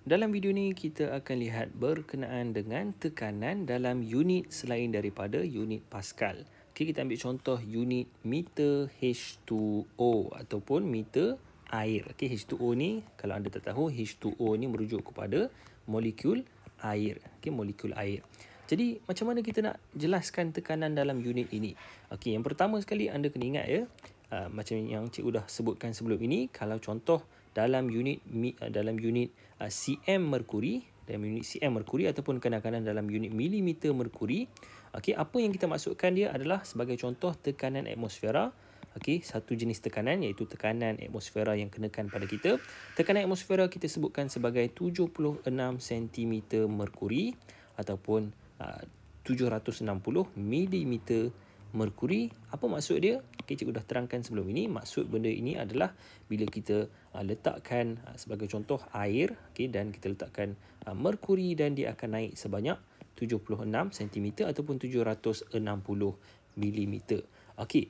Dalam video ni kita akan lihat berkenaan dengan tekanan dalam unit selain daripada unit pascal. Okey kita ambil contoh unit meter H2O ataupun meter air. Okey H2O ni kalau anda tak tahu H2O ni merujuk kepada molekul air. Okey molekul air. Jadi macam mana kita nak jelaskan tekanan dalam unit ini? Okey yang pertama sekali anda kena ingat ya uh, macam yang cikgu dah sebutkan sebelum ini kalau contoh dalam unit ah, dalam unit ah, cm merkuri dalam unit cm merkuri ataupun kadang-kadang dalam unit milimeter merkuri okey apa yang kita maksudkan dia adalah sebagai contoh tekanan atmosfera okey satu jenis tekanan iaitu tekanan atmosfera yang kenakan pada kita tekanan atmosfera kita sebutkan sebagai 76 cm merkuri ataupun uh, 760 mm merkuri apa maksud dia okey cikgu dah terangkan sebelum ini maksud benda ini adalah bila kita Uh, letakkan uh, sebagai contoh air okay, dan kita letakkan uh, merkuri dan dia akan naik sebanyak 76 cm ataupun 760 mm. Okey.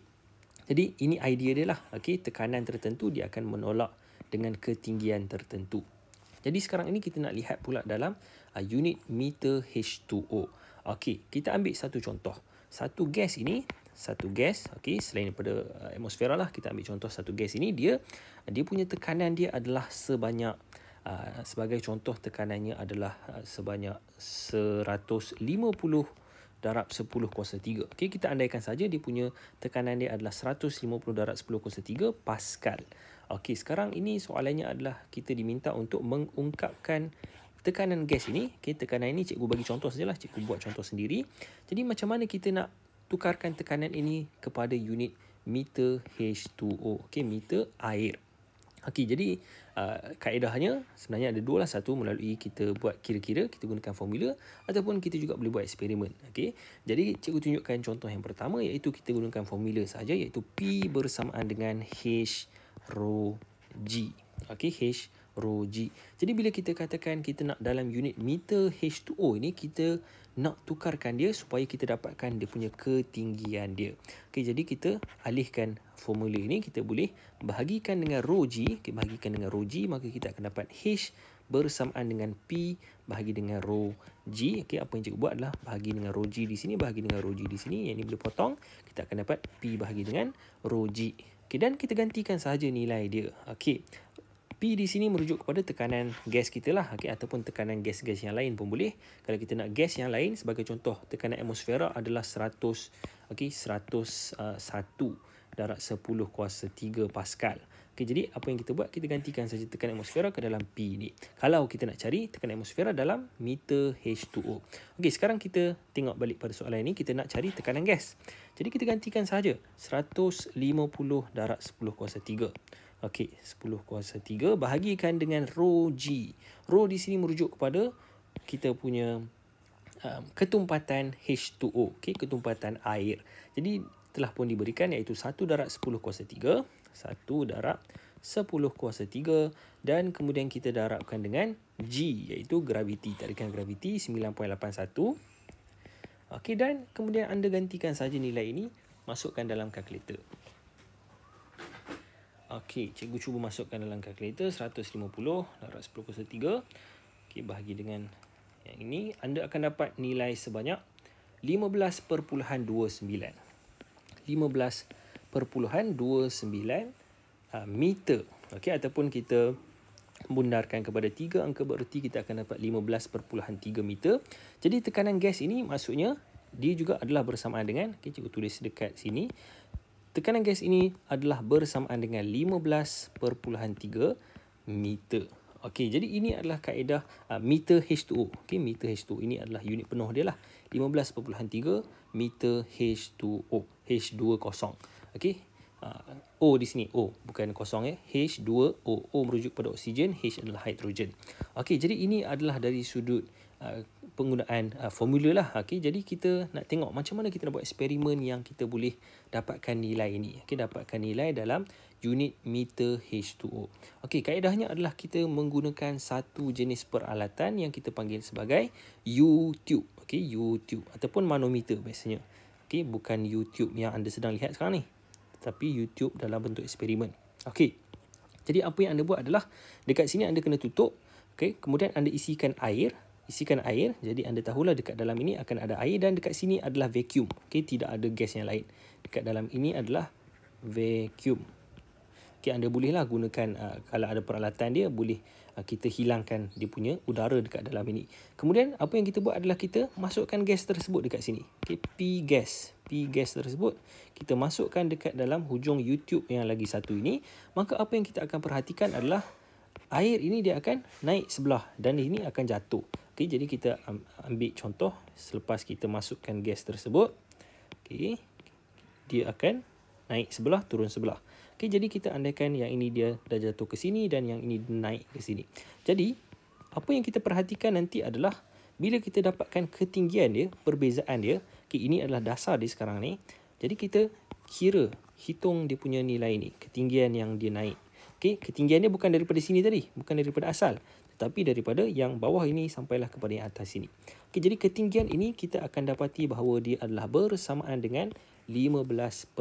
Jadi ini idea dia lah. Okey, tekanan tertentu dia akan menolak dengan ketinggian tertentu. Jadi sekarang ini kita nak lihat pula dalam unit meter H2O. Okey, kita ambil satu contoh. Satu gas ini satu gas okey selain daripada uh, atmosfera lah kita ambil contoh satu gas ini dia dia punya tekanan dia adalah sebanyak uh, sebagai contoh tekanannya adalah uh, sebanyak 150 darab 10 kuasa 3 okey kita andaikan saja dia punya tekanan dia adalah 150 darab 10 kuasa 3 pascal okey sekarang ini soalannya adalah kita diminta untuk mengungkapkan tekanan gas ini okey tekanan ini cikgu bagi contoh sajalah cikgu buat contoh sendiri jadi macam mana kita nak tukarkan tekanan ini kepada unit meter H2O. Okey, meter air. Okey, jadi uh, kaedahnya sebenarnya ada dua lah. Satu melalui kita buat kira-kira, kita gunakan formula ataupun kita juga boleh buat eksperimen. Okey, jadi cikgu tunjukkan contoh yang pertama iaitu kita gunakan formula saja iaitu P bersamaan dengan H rho G. Okey, H rho Jadi bila kita katakan kita nak dalam unit meter H2O ini kita nak tukarkan dia supaya kita dapatkan dia punya ketinggian dia. Okey jadi kita alihkan formula ini kita boleh bahagikan dengan rho g, bahagikan dengan rho maka kita akan dapat h bersamaan dengan p bahagi dengan rho g. Okey apa yang cikgu buat adalah bahagi dengan rho g di sini bahagi dengan rho g di sini yang ini boleh potong kita akan dapat p bahagi dengan rho g. Okey dan kita gantikan sahaja nilai dia. Okey P di sini merujuk kepada tekanan gas kita lah okay? ataupun tekanan gas-gas yang lain pun boleh. Kalau kita nak gas yang lain sebagai contoh tekanan atmosfera adalah 100 okey 101 darat 10 kuasa 3 pascal. Okay jadi apa yang kita buat kita gantikan saja tekanan atmosfera ke dalam P ni. Kalau kita nak cari tekanan atmosfera dalam meter H2O. Okay sekarang kita tengok balik pada soalan ini kita nak cari tekanan gas. Jadi kita gantikan saja 150 darat 10 kuasa Okey, 10 kuasa 3 bahagikan dengan rho g. Rho di sini merujuk kepada kita punya um, ketumpatan H2O. Okey, ketumpatan air. Jadi telah pun diberikan iaitu 1 darab 10 kuasa 3, 1 darab 10 kuasa 3 dan kemudian kita darabkan dengan g iaitu graviti. Tarikan graviti 9.81. Okey, dan kemudian anda gantikan saja nilai ini masukkan dalam kalkulator. Okey, cikgu cuba masukkan dalam kalkulator 150 darab 10 kuasa 3. Okey, bahagi dengan yang ini. Anda akan dapat nilai sebanyak 15.29. 15.29 ha, meter. Okey, ataupun kita bundarkan kepada tiga angka bererti kita akan dapat 15.3 meter. Jadi tekanan gas ini maksudnya dia juga adalah bersamaan dengan, okay, cikgu tulis dekat sini, Tekanan gas ini adalah bersamaan dengan 15.3 meter. Okey, jadi ini adalah kaedah uh, meter H2O. Okey, meter H2O ini adalah unit penuh dia lah. 15.3 meter H2O. h 2 kosong. Okey. Uh, o di sini O bukan kosong ya. Eh? H2O. O merujuk pada oksigen, H adalah hidrogen. Okey, jadi ini adalah dari sudut uh, penggunaan uh, formula lah. Okay, jadi kita nak tengok macam mana kita nak buat eksperimen yang kita boleh dapatkan nilai ini. Okay, dapatkan nilai dalam unit meter H2O. Okay, kaedahnya adalah kita menggunakan satu jenis peralatan yang kita panggil sebagai U-tube. Okay, U-tube ataupun manometer biasanya. Okay, bukan U-tube yang anda sedang lihat sekarang ni. Tetapi U-tube dalam bentuk eksperimen. Okay, jadi apa yang anda buat adalah dekat sini anda kena tutup. Okay, kemudian anda isikan air isikan air. Jadi anda tahulah dekat dalam ini akan ada air dan dekat sini adalah vacuum. Okey, tidak ada gas yang lain. Dekat dalam ini adalah vacuum. Okey, anda bolehlah gunakan uh, kalau ada peralatan dia boleh uh, kita hilangkan dia punya udara dekat dalam ini. Kemudian apa yang kita buat adalah kita masukkan gas tersebut dekat sini. Okey, P gas. P gas tersebut kita masukkan dekat dalam hujung YouTube yang lagi satu ini. Maka apa yang kita akan perhatikan adalah Air ini dia akan naik sebelah dan ini akan jatuh. Okey, jadi kita ambil contoh selepas kita masukkan gas tersebut. Okey, dia akan naik sebelah, turun sebelah. Okey, jadi kita andaikan yang ini dia dah jatuh ke sini dan yang ini naik ke sini. Jadi, apa yang kita perhatikan nanti adalah bila kita dapatkan ketinggian dia, perbezaan dia, okey ini adalah dasar dia sekarang ni. Jadi kita kira hitung dia punya nilai ni, ketinggian yang dia naik. Okey, ketinggian dia bukan daripada sini tadi, bukan daripada asal tapi daripada yang bawah ini sampailah kepada yang atas ini. Okey, jadi ketinggian ini kita akan dapati bahawa dia adalah bersamaan dengan 15.3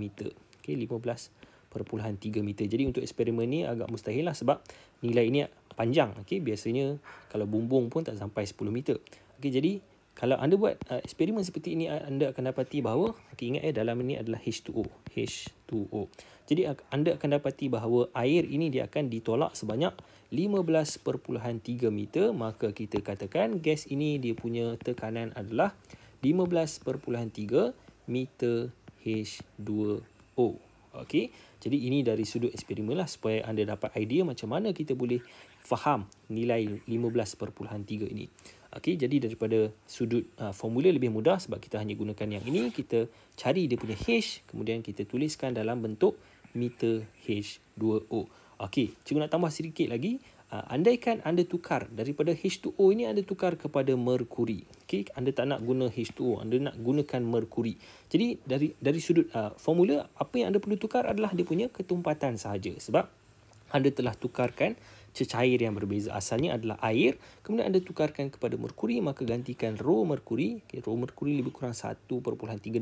meter. Okey, 15.3 meter. Jadi untuk eksperimen ini agak mustahil lah sebab nilai ini panjang. Okey, biasanya kalau bumbung pun tak sampai 10 meter. Okey, jadi kalau anda buat uh, eksperimen seperti ini uh, anda akan dapati bahawa okay, ingat ya dalam ini adalah H2O H2O jadi anda akan dapati bahawa air ini dia akan ditolak sebanyak 15.3 meter maka kita katakan gas ini dia punya tekanan adalah 15.3 meter H2O okey jadi ini dari sudut eksperimen lah supaya anda dapat idea macam mana kita boleh faham nilai 15.3 ini Okey, jadi daripada sudut uh, formula lebih mudah sebab kita hanya gunakan yang ini, kita cari dia punya H, kemudian kita tuliskan dalam bentuk meter H2O. Okey, cikgu nak tambah sedikit lagi. Uh, andaikan anda tukar daripada H2O ini anda tukar kepada merkuri. Okey, anda tak nak guna H2O, anda nak gunakan merkuri. Jadi dari dari sudut uh, formula apa yang anda perlu tukar adalah dia punya ketumpatan sahaja sebab anda telah tukarkan cecair yang berbeza asalnya adalah air kemudian anda tukarkan kepada merkuri maka gantikan ro merkuri okay, ro merkuri lebih kurang 1.36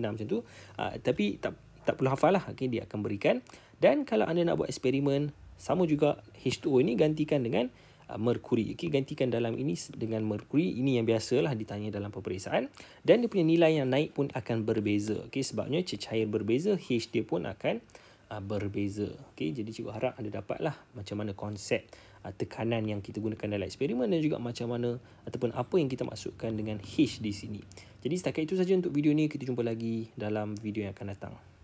macam tu uh, tapi tak tak perlu hafal lah okay, dia akan berikan dan kalau anda nak buat eksperimen sama juga H2O ini gantikan dengan ah, merkuri. Okey, gantikan dalam ini dengan merkuri. Ini yang biasalah ditanya dalam peperiksaan. Dan dia punya nilai yang naik pun akan berbeza. Okey, sebabnya cecair berbeza, H dia pun akan ah, berbeza. Okey, jadi cikgu harap anda dapatlah macam mana konsep uh, tekanan yang kita gunakan dalam eksperimen dan juga macam mana ataupun apa yang kita maksudkan dengan H di sini. Jadi setakat itu saja untuk video ni. Kita jumpa lagi dalam video yang akan datang.